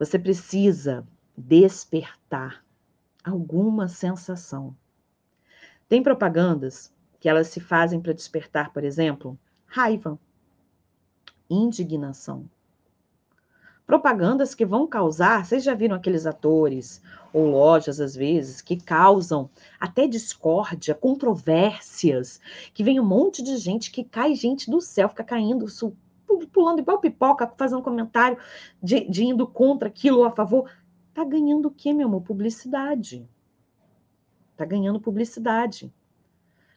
Você precisa despertar alguma sensação. Tem propagandas que elas se fazem para despertar, por exemplo, raiva, indignação. Propagandas que vão causar, vocês já viram aqueles atores ou lojas às vezes que causam até discórdia, controvérsias, que vem um monte de gente que cai gente do céu, fica caindo mundo pulando igual pipoca, fazendo comentário de, de indo contra aquilo ou a favor. Tá ganhando o quê, meu amor? Publicidade. Tá ganhando publicidade.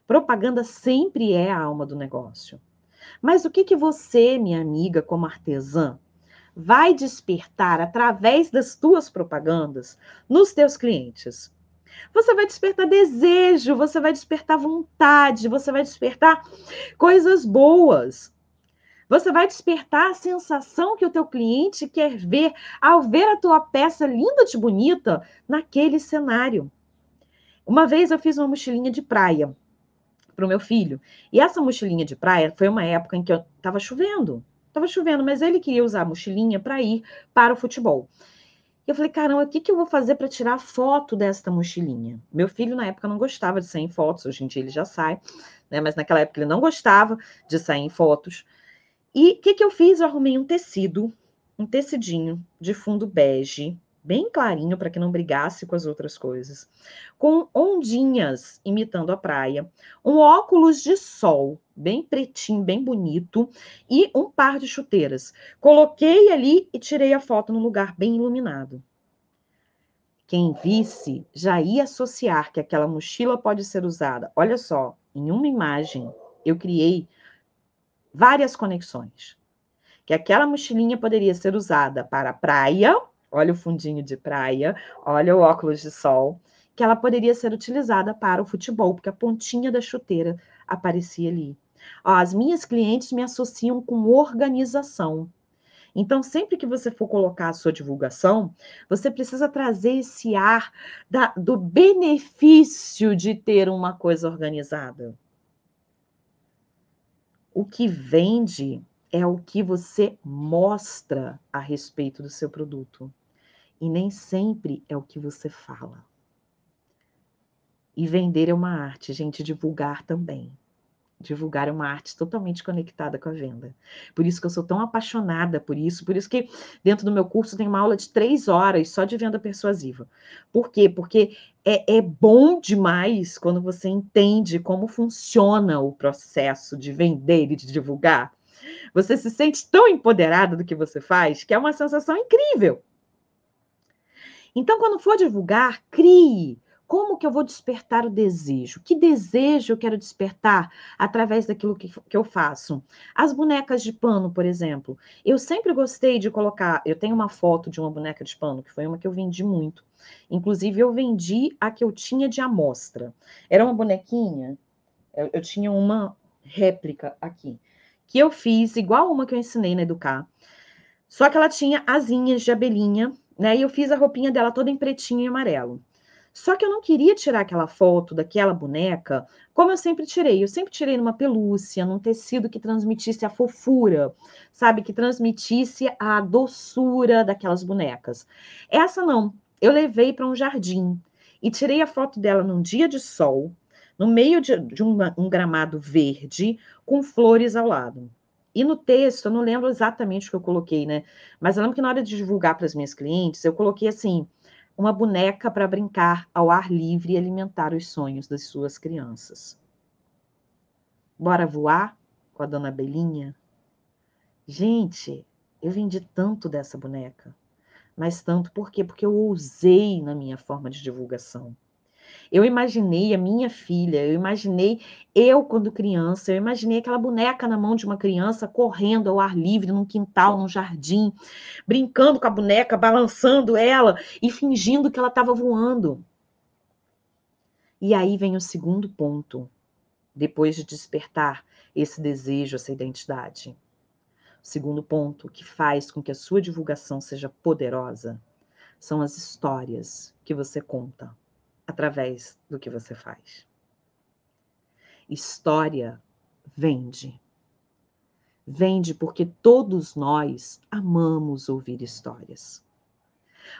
Propaganda sempre é a alma do negócio. Mas o que, que você, minha amiga, como artesã, vai despertar através das tuas propagandas nos teus clientes? Você vai despertar desejo, você vai despertar vontade, você vai despertar coisas boas. Você vai despertar a sensação que o teu cliente quer ver ao ver a tua peça linda de bonita naquele cenário. Uma vez eu fiz uma mochilinha de praia para o meu filho. E essa mochilinha de praia foi uma época em que eu estava chovendo. Estava chovendo, mas ele queria usar a mochilinha para ir para o futebol. E eu falei, caramba, o que, que eu vou fazer para tirar foto desta mochilinha? Meu filho, na época, não gostava de sair em fotos, hoje em dia ele já sai, né? mas naquela época ele não gostava de sair em fotos. E o que, que eu fiz? Eu arrumei um tecido, um tecidinho de fundo bege, bem clarinho para que não brigasse com as outras coisas, com ondinhas imitando a praia, um óculos de sol bem pretinho, bem bonito e um par de chuteiras. Coloquei ali e tirei a foto num lugar bem iluminado. Quem visse já ia associar que aquela mochila pode ser usada. Olha só, em uma imagem eu criei várias conexões. Que aquela mochilinha poderia ser usada para a praia, olha o fundinho de praia, olha o óculos de sol, que ela poderia ser utilizada para o futebol, porque a pontinha da chuteira aparecia ali. Ó, as minhas clientes me associam com organização. Então, sempre que você for colocar a sua divulgação, você precisa trazer esse ar da, do benefício de ter uma coisa organizada. O que vende é o que você mostra a respeito do seu produto. E nem sempre é o que você fala. E vender é uma arte, gente, divulgar também divulgar uma arte totalmente conectada com a venda. Por isso que eu sou tão apaixonada por isso, por isso que dentro do meu curso tem uma aula de três horas só de venda persuasiva. Por quê? Porque é, é bom demais quando você entende como funciona o processo de vender e de divulgar. Você se sente tão empoderada do que você faz que é uma sensação incrível. Então, quando for divulgar, crie como que eu vou despertar o desejo? Que desejo eu quero despertar através daquilo que, que eu faço? As bonecas de pano, por exemplo. Eu sempre gostei de colocar. Eu tenho uma foto de uma boneca de pano, que foi uma que eu vendi muito. Inclusive, eu vendi a que eu tinha de amostra. Era uma bonequinha, eu, eu tinha uma réplica aqui, que eu fiz igual uma que eu ensinei na Educar. Só que ela tinha asinhas de abelhinha, né? E eu fiz a roupinha dela toda em pretinho e amarelo. Só que eu não queria tirar aquela foto daquela boneca, como eu sempre tirei. Eu sempre tirei numa pelúcia, num tecido que transmitisse a fofura, sabe? Que transmitisse a doçura daquelas bonecas. Essa não. Eu levei para um jardim e tirei a foto dela num dia de sol, no meio de, de uma, um gramado verde, com flores ao lado. E no texto, eu não lembro exatamente o que eu coloquei, né? Mas eu lembro que na hora de divulgar para as minhas clientes, eu coloquei assim uma boneca para brincar ao ar livre e alimentar os sonhos das suas crianças. Bora voar com a dona Belinha? Gente, eu vendi tanto dessa boneca, mas tanto por quê? Porque eu ousei na minha forma de divulgação. Eu imaginei a minha filha, eu imaginei eu quando criança, eu imaginei aquela boneca na mão de uma criança correndo ao ar livre, num quintal, num jardim, brincando com a boneca, balançando ela e fingindo que ela estava voando. E aí vem o segundo ponto, depois de despertar esse desejo, essa identidade. O segundo ponto que faz com que a sua divulgação seja poderosa são as histórias que você conta através do que você faz. História vende. Vende porque todos nós amamos ouvir histórias.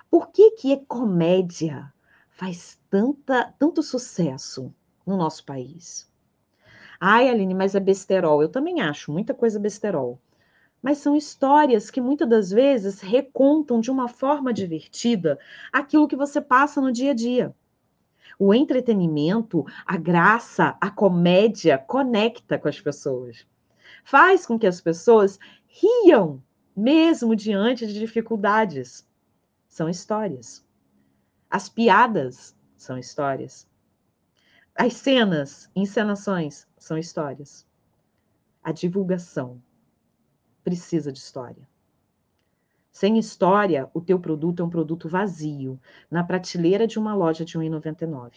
Por que que a comédia faz tanta, tanto sucesso no nosso país? Ai, Aline, mas é besterol. Eu também acho muita coisa besterol. Mas são histórias que muitas das vezes recontam de uma forma divertida aquilo que você passa no dia a dia. O entretenimento, a graça, a comédia conecta com as pessoas. Faz com que as pessoas riam mesmo diante de dificuldades. São histórias. As piadas são histórias. As cenas, encenações são histórias. A divulgação precisa de história. Sem história, o teu produto é um produto vazio, na prateleira de uma loja de R$ 1,99.